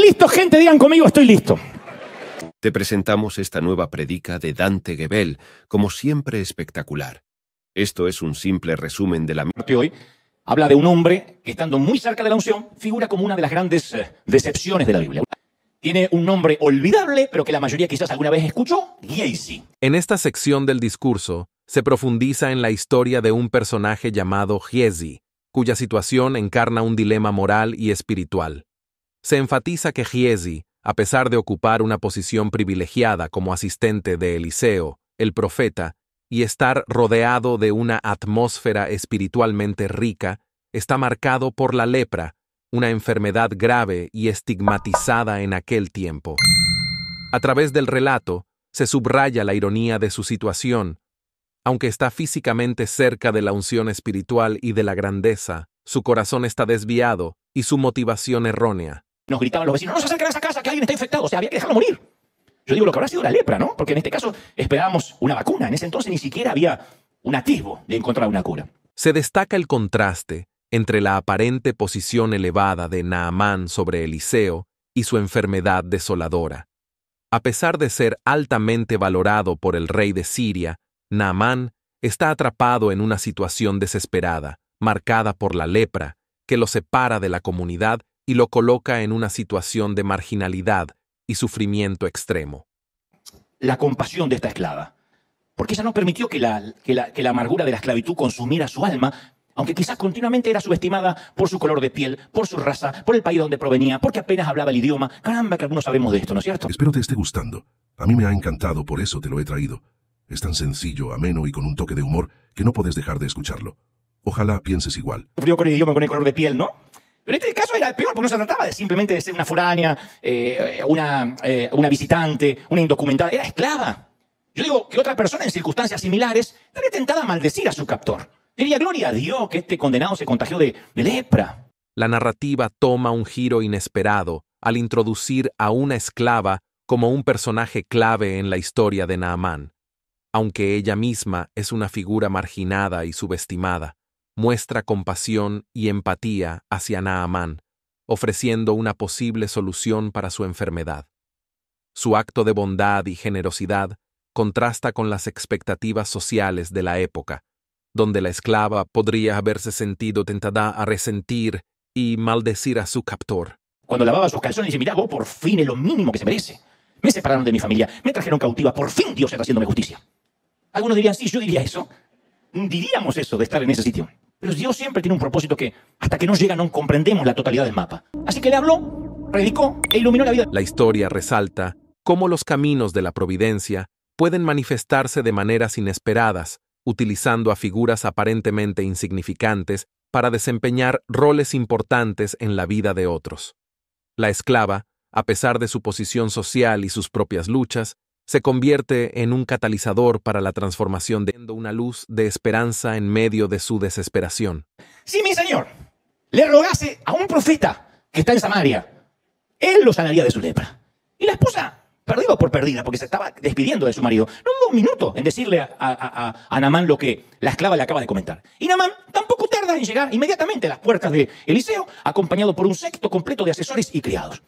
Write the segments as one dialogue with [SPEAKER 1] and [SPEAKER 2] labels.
[SPEAKER 1] listo, gente, digan conmigo, estoy listo. Te presentamos esta nueva predica de Dante Gebel, como siempre espectacular. Esto es un simple resumen de la parte hoy. Habla de un hombre que estando muy cerca de la unción figura como una de las grandes eh, decepciones de la Biblia. Tiene un nombre olvidable, pero que la mayoría quizás alguna vez escuchó, Giesi.
[SPEAKER 2] En esta sección del discurso se profundiza en la historia de un personaje llamado Giesi, cuya situación encarna un dilema moral y espiritual. Se enfatiza que Giesi, a pesar de ocupar una posición privilegiada como asistente de Eliseo, el profeta, y estar rodeado de una atmósfera espiritualmente rica, está marcado por la lepra, una enfermedad grave y estigmatizada en aquel tiempo. A través del relato, se subraya la ironía de su situación. Aunque está físicamente cerca de la unción espiritual y de la grandeza, su corazón está desviado y su motivación errónea. Nos
[SPEAKER 1] gritaban los vecinos, no se acerquen a esa casa, que alguien está infectado. O sea, había que dejarlo morir.
[SPEAKER 2] Yo digo lo que habrá sido la lepra, ¿no?
[SPEAKER 1] Porque en este caso esperábamos una vacuna. En ese entonces ni siquiera había un atisbo de encontrar una cura.
[SPEAKER 2] Se destaca el contraste entre la aparente posición elevada de Naamán sobre Eliseo y su enfermedad desoladora. A pesar de ser altamente valorado por el rey de Siria, Naamán está atrapado en una situación desesperada, marcada por la lepra, que lo separa de la comunidad y lo coloca en una situación de marginalidad y sufrimiento extremo.
[SPEAKER 1] La compasión de esta esclava, porque ella no permitió que la, amargura de la esclavitud consumiera su alma, aunque quizás continuamente era subestimada por su color de piel, por su raza, por el país donde provenía, porque apenas hablaba el idioma. Caramba, que algunos sabemos de esto, ¿no es
[SPEAKER 2] cierto? Espero te esté gustando. A mí me ha encantado, por eso te lo he traído. Es tan sencillo, ameno y con un toque de humor que no puedes dejar de escucharlo. Ojalá pienses igual.
[SPEAKER 1] Frío con el idioma, con el color de piel, ¿no? Pero en este caso era peor porque no se trataba de simplemente de ser una foránea, eh, eh, una, visitante, una indocumentada, era esclava. Yo digo que otra persona en circunstancias similares estaría tentada maldecir a su captor. Diría, gloria a Dios que este condenado se contagió de, de lepra.
[SPEAKER 2] La narrativa toma un giro inesperado al introducir a una esclava como un personaje clave en la historia de Naamán, aunque ella misma es una figura marginada y subestimada muestra compasión y empatía hacia Naamán, ofreciendo una posible solución para su enfermedad. Su acto de bondad y generosidad contrasta con las expectativas sociales de la época, donde la esclava podría haberse sentido tentada a resentir y maldecir a su captor.
[SPEAKER 1] Cuando lavaba sus calzones y miraba, oh, por fin es lo mínimo que se
[SPEAKER 2] merece. Me separaron de mi familia, me trajeron cautiva, por fin Dios está haciéndome
[SPEAKER 1] justicia. Algunos dirían, sí, yo diría eso. Diríamos eso de estar en ese sitio. Pero Dios siempre tiene un propósito que, hasta que no llega, no comprendemos la totalidad del mapa. Así que le habló, predicó e iluminó la vida.
[SPEAKER 2] La historia resalta cómo los caminos de la providencia pueden manifestarse de maneras inesperadas, utilizando a figuras aparentemente insignificantes para desempeñar roles importantes en la vida de otros. La esclava, a pesar de su posición social y sus propias luchas, se convierte en un catalizador para la transformación, dando una luz de esperanza en medio de su desesperación.
[SPEAKER 1] Si mi Señor le rogase a un profeta que está en Samaria, él lo sanaría de su lepra. Y la esposa perdida por perdida, porque se estaba despidiendo de su marido. No hubo un minuto en decirle a, a, a, Namán lo que la esclava le acaba de comentar. Y Namán tampoco tarda en llegar inmediatamente a las puertas de Eliseo, acompañado por un sexto completo de asesores y criados.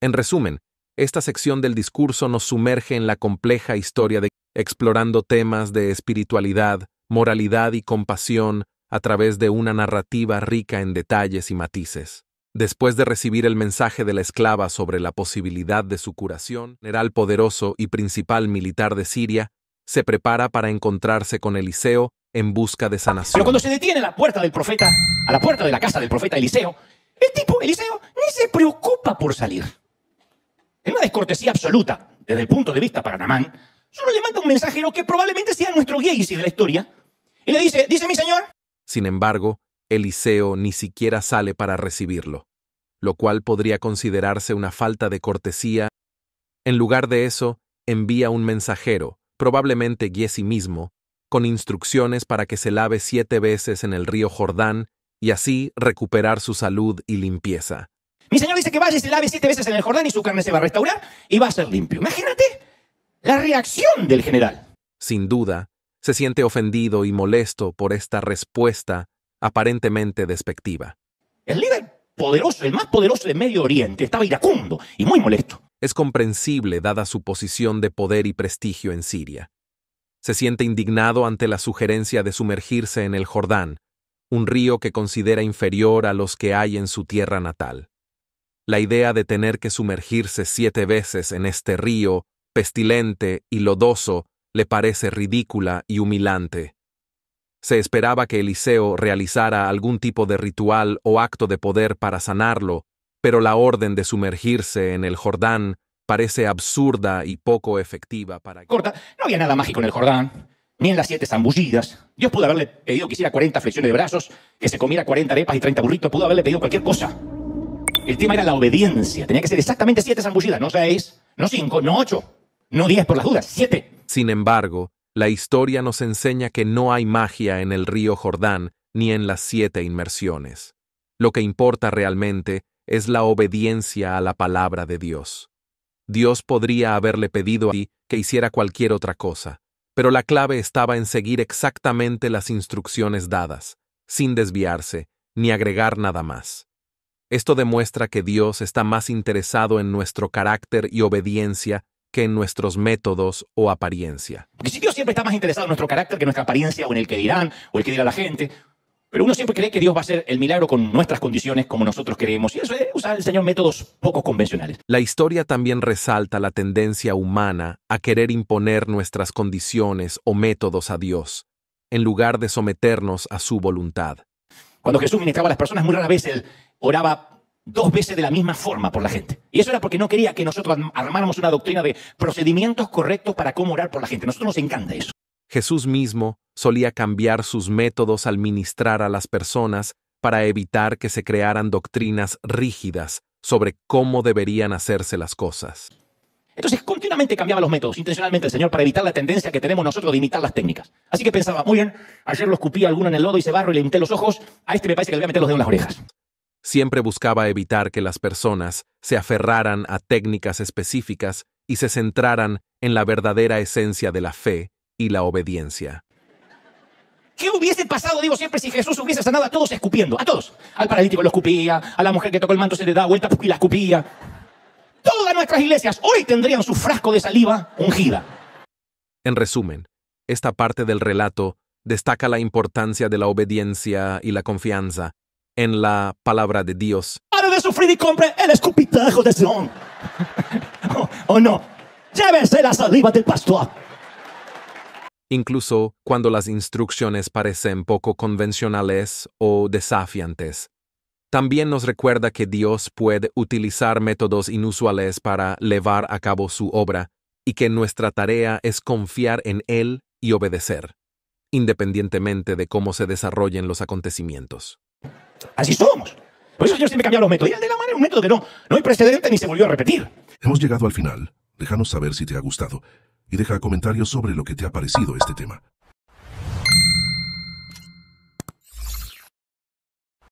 [SPEAKER 2] En resumen, esta sección del discurso nos sumerge en la compleja historia de explorando temas de espiritualidad, moralidad y compasión a través de una narrativa rica en detalles y matices. Después de recibir el mensaje de la esclava sobre la posibilidad de su curación, general poderoso y principal militar de Siria, se prepara para encontrarse con Eliseo en busca de sanación. Pero
[SPEAKER 1] cuando se detiene a la puerta del profeta, a la puerta de la casa del profeta Eliseo, el tipo Eliseo ni se preocupa por salir. Es una descortesía absoluta desde el punto de vista panamán, solo le manda un mensajero que probablemente sea nuestro guiesi de la historia, y le dice, dice mi señor.
[SPEAKER 2] Sin embargo, Eliseo ni siquiera sale para recibirlo, lo cual podría considerarse una falta de cortesía. En lugar de eso, envía un mensajero, probablemente Giesi mismo, con instrucciones para que se lave siete veces en el río Jordán y así recuperar su salud y limpieza.
[SPEAKER 1] Mi Señor dice que vaya y se lave siete veces en el Jordán y su carne se va a restaurar
[SPEAKER 2] y va a ser limpio. Imagínate
[SPEAKER 1] la reacción del general.
[SPEAKER 2] Sin duda, se siente ofendido y molesto por esta respuesta aparentemente despectiva.
[SPEAKER 1] El líder poderoso, el más poderoso del Medio Oriente, estaba iracundo y muy
[SPEAKER 2] molesto. Es comprensible dada su posición de poder y prestigio en Siria. Se siente indignado ante la sugerencia de sumergirse en el Jordán, un río que considera inferior a los que hay en su tierra natal la idea de tener que sumergirse siete veces en este río, pestilente y lodoso, le parece ridícula y humilante. Se esperaba que Eliseo realizara algún tipo de ritual o acto de poder para sanarlo, pero la orden de sumergirse en el Jordán parece absurda y poco efectiva para...
[SPEAKER 1] Corta, no había nada mágico en el Jordán, ni en las siete zambullidas. Dios pudo haberle pedido que hiciera 40 flexiones de brazos, que se comiera 40 repas y 30 burritos, pudo haberle pedido cualquier cosa. El tema era la obediencia. Tenía que ser exactamente siete zambullidas, no seis, no cinco, no ocho,
[SPEAKER 2] no diez por las dudas, siete. Sin embargo, la historia nos enseña que no hay magia en el río Jordán ni en las siete inmersiones. Lo que importa realmente es la obediencia a la palabra de Dios. Dios podría haberle pedido a ti que hiciera cualquier otra cosa, pero la clave estaba en seguir exactamente las instrucciones dadas, sin desviarse, ni agregar nada más. Esto demuestra que Dios está más interesado en nuestro carácter y obediencia que en nuestros métodos o apariencia.
[SPEAKER 1] Porque si Dios siempre está más interesado en nuestro carácter que en nuestra apariencia o en el que dirán o el que dirá la gente, pero uno siempre cree que Dios va a hacer el milagro con nuestras condiciones como nosotros creemos y eso es usar el Señor métodos poco convencionales.
[SPEAKER 2] La historia también resalta la tendencia humana a querer imponer nuestras condiciones o métodos a Dios, en lugar de someternos a su voluntad.
[SPEAKER 1] Cuando Jesús ministraba a las personas, muy rara vez él oraba dos veces de la misma forma por la gente. Y eso era porque no quería que nosotros armáramos una doctrina de procedimientos correctos para cómo orar por la gente. A nosotros nos encanta eso.
[SPEAKER 2] Jesús mismo solía cambiar sus métodos al ministrar a las personas para evitar que se crearan doctrinas rígidas sobre cómo deberían hacerse las cosas.
[SPEAKER 1] Entonces continuamente cambiaba los métodos, intencionalmente el Señor, para evitar la tendencia que tenemos nosotros de imitar las técnicas. Así que pensaba, muy bien, ayer lo escupí a alguno en el lodo y se barro y le imité los ojos, a este me parece que le voy a meter los dedos en las orejas
[SPEAKER 2] siempre buscaba evitar que las personas se aferraran a técnicas específicas y se centraran en la verdadera esencia de la fe y la obediencia.
[SPEAKER 1] ¿Qué hubiese pasado, digo siempre, si Jesús hubiese sanado a todos escupiendo? A todos. Al paralítico lo escupía, a la mujer que tocó el manto se le da vuelta y la escupía. Todas nuestras iglesias hoy tendrían su frasco de saliva ungida.
[SPEAKER 2] En resumen, esta parte del relato destaca la importancia de la obediencia y la confianza en la palabra de Dios.
[SPEAKER 1] de sufrir y compre el escupitajo de Sion. ¿O oh, oh, no? Llévese saliva del pastor.
[SPEAKER 2] Incluso cuando las instrucciones parecen poco convencionales o desafiantes. También nos recuerda que Dios puede utilizar métodos inusuales para llevar a cabo su obra y que nuestra tarea es confiar en Él y obedecer, independientemente de cómo se desarrollen los acontecimientos. Así somos. Por eso yo siempre cambiado los métodos. Y el de la manera un método que no, no hay precedente
[SPEAKER 1] ni se volvió a repetir.
[SPEAKER 2] Hemos llegado al final. Déjanos saber si te ha gustado y deja comentarios sobre lo que te ha parecido este tema.